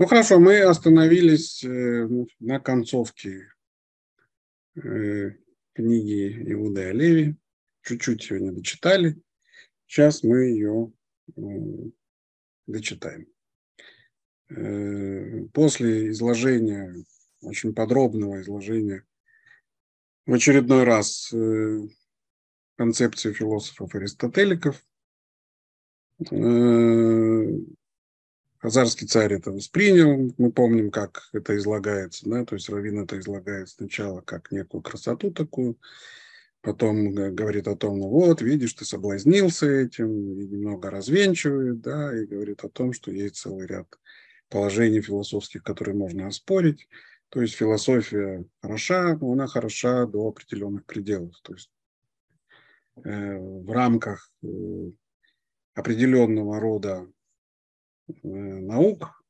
Ну хорошо, мы остановились э, на концовке э, книги Иуды Олеви. Чуть-чуть ее не дочитали. Сейчас мы ее э, дочитаем. После изложения, очень подробного изложения, в очередной раз концепции философов-аристотеликов, Хазарский царь это воспринял, мы помним, как это излагается, да, то есть Равин это излагает сначала как некую красоту такую, потом говорит о том, ну вот, видишь, ты соблазнился этим, и немного развенчивает, да, и говорит о том, что есть целый ряд положений философских, которые можно оспорить, то есть философия хороша, но она хороша до определенных пределов, то есть э, в рамках э, определенного рода Э, наук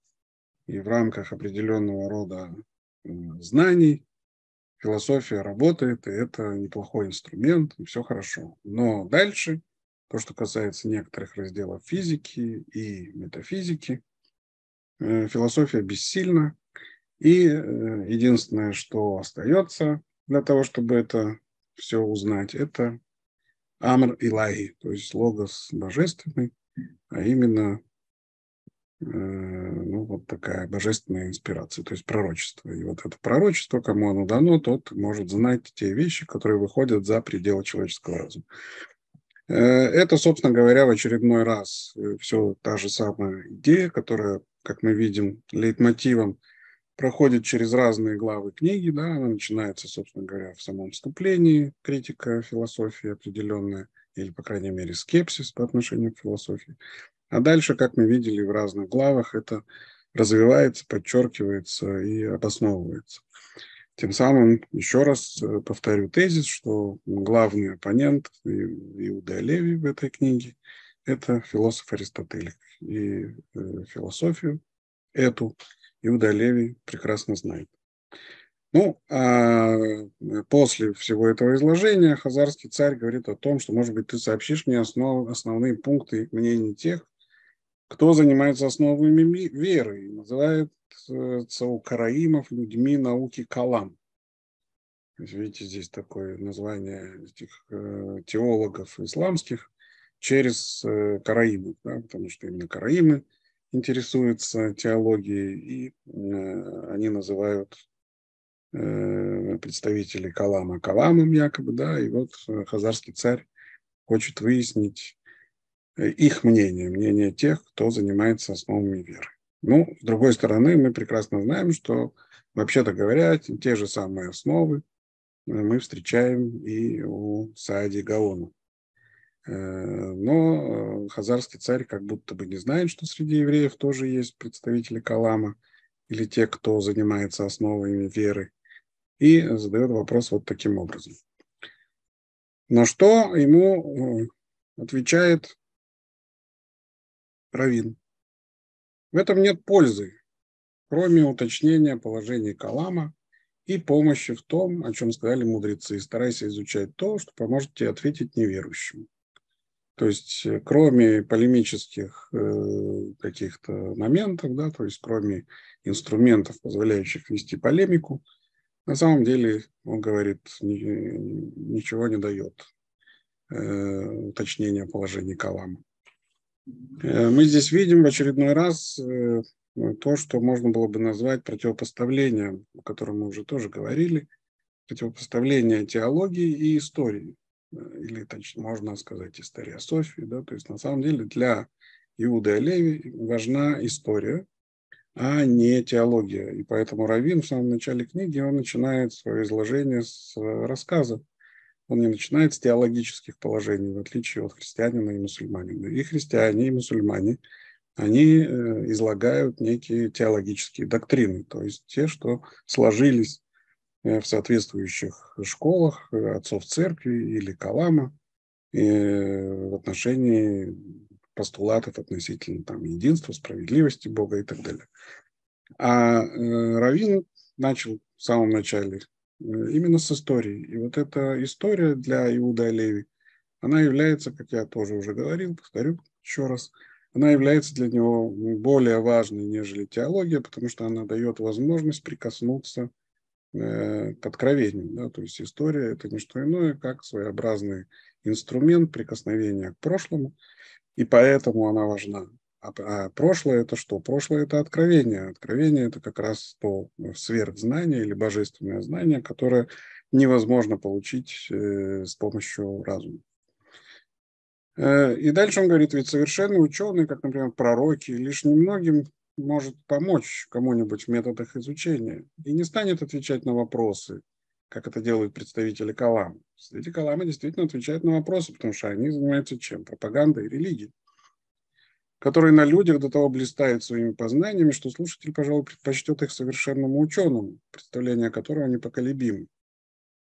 и в рамках определенного рода э, знаний философия работает, и это неплохой инструмент, и все хорошо. Но дальше, то, что касается некоторых разделов физики и метафизики, э, философия бессильна, и единственное, что остается для того, чтобы это все узнать, это Амр Илахи, то есть логос божественный, а именно Э, ну, вот такая божественная инспирация, то есть пророчество. И вот это пророчество, кому оно дано, тот может знать те вещи, которые выходят за пределы человеческого разума. Э, это, собственно говоря, в очередной раз э, все та же самая идея, которая, как мы видим, лейтмотивом проходит через разные главы книги, да, она начинается, собственно говоря, в самом вступлении, критика философии определенная, или, по крайней мере, скепсис по отношению к философии. А дальше, как мы видели в разных главах, это развивается, подчеркивается и обосновывается. Тем самым, еще раз э, повторю тезис, что главный оппонент Иуда Леви в этой книге – это философ Аристотель. И э, философию эту Иуда Леви прекрасно знает. Ну, а э, после всего этого изложения Хазарский царь говорит о том, что, может быть, ты сообщишь мне основ, основные пункты мнений тех, кто занимается основами веры, и называется у э, караимов людьми науки калам. Видите, здесь такое название этих э, теологов исламских через э, караимов, да, потому что именно караимы интересуются теологией, и э, они называют э, представителей калама каламом якобы, да, и вот э, хазарский царь хочет выяснить, их мнение, мнение тех, кто занимается основами веры. Ну, с другой стороны, мы прекрасно знаем, что, вообще-то говоря, те же самые основы э, мы встречаем и у Саади Гаона. Э, но э, хазарский царь как будто бы не знает, что среди евреев тоже есть представители Калама или те, кто занимается основами веры, и задает вопрос вот таким образом. На что ему отвечает равин. В этом нет пользы, кроме уточнения положения Калама и помощи в том, о чем сказали мудрецы. Старайся изучать то, что поможет тебе ответить неверующему. То есть, э, кроме полемических э, каких-то моментов, да, то есть, кроме инструментов, позволяющих вести полемику, на самом деле, он говорит, ничего не дает э, уточнения положения Калама. Э, мы здесь видим в очередной раз э, то, что можно было бы назвать противопоставлением, о котором мы уже тоже говорили, противопоставление теологии и истории, э, или, точнее, можно сказать, история Софии. Да? То есть, на самом деле, для Иуды Олеви важна история, а не теология. И поэтому Равин в самом начале книги, он начинает свое изложение с рассказа он не начинает с теологических положений, в отличие от христианина и мусульманина. И христиане, и мусульмане, они э, излагают некие теологические доктрины, то есть те, что сложились э, в соответствующих школах э, отцов церкви или калама в отношении постулатов относительно там, единства, справедливости Бога и так далее. А э, Равин начал в самом начале Э, именно с историей. И вот эта история для Иуда Леви, она является, как я тоже уже говорил, повторю еще раз, она является для него более важной, нежели теология, потому что она дает возможность прикоснуться э, к откровению. Да? То есть история – это не что иное, как своеобразный инструмент прикосновения к прошлому, и поэтому она важна. А, а прошлое это что? Прошлое это откровение. Откровение это как раз то э, сверхзнание или божественное знание, которое невозможно получить э, с помощью разума. Э, и дальше он говорит, ведь совершенные ученые, как, например, пророки, лишь немногим может помочь кому-нибудь в методах изучения и не станет отвечать на вопросы, как это делают представители Калама. Представители Калама действительно отвечают на вопросы, потому что они занимаются чем? Пропагандой религии который на людях до того блистает своими познаниями, что слушатель, пожалуй, предпочтет их совершенному ученому, представление которого непоколебимо.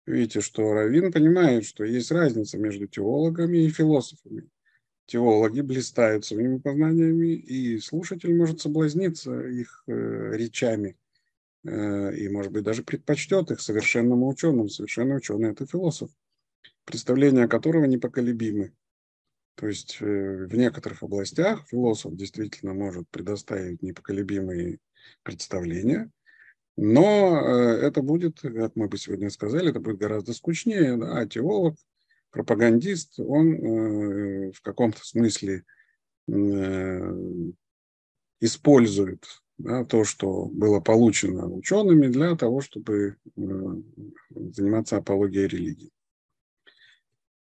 Видите, что Равин понимает, что есть разница между теологами и философами. Теологи блистают своими познаниями, и слушатель может соблазниться их э, речами, э, и, может быть, даже предпочтет их совершенному ученому. Совершенный ученый – это философ, представление которого непоколебимы. То есть э, в некоторых областях философ действительно может предоставить непоколебимые представления, но э, это будет, как мы бы сегодня сказали, это будет гораздо скучнее, а теолог, пропагандист, он э, в каком-то смысле использует да, то, что было получено учеными для того, чтобы заниматься апологией религии.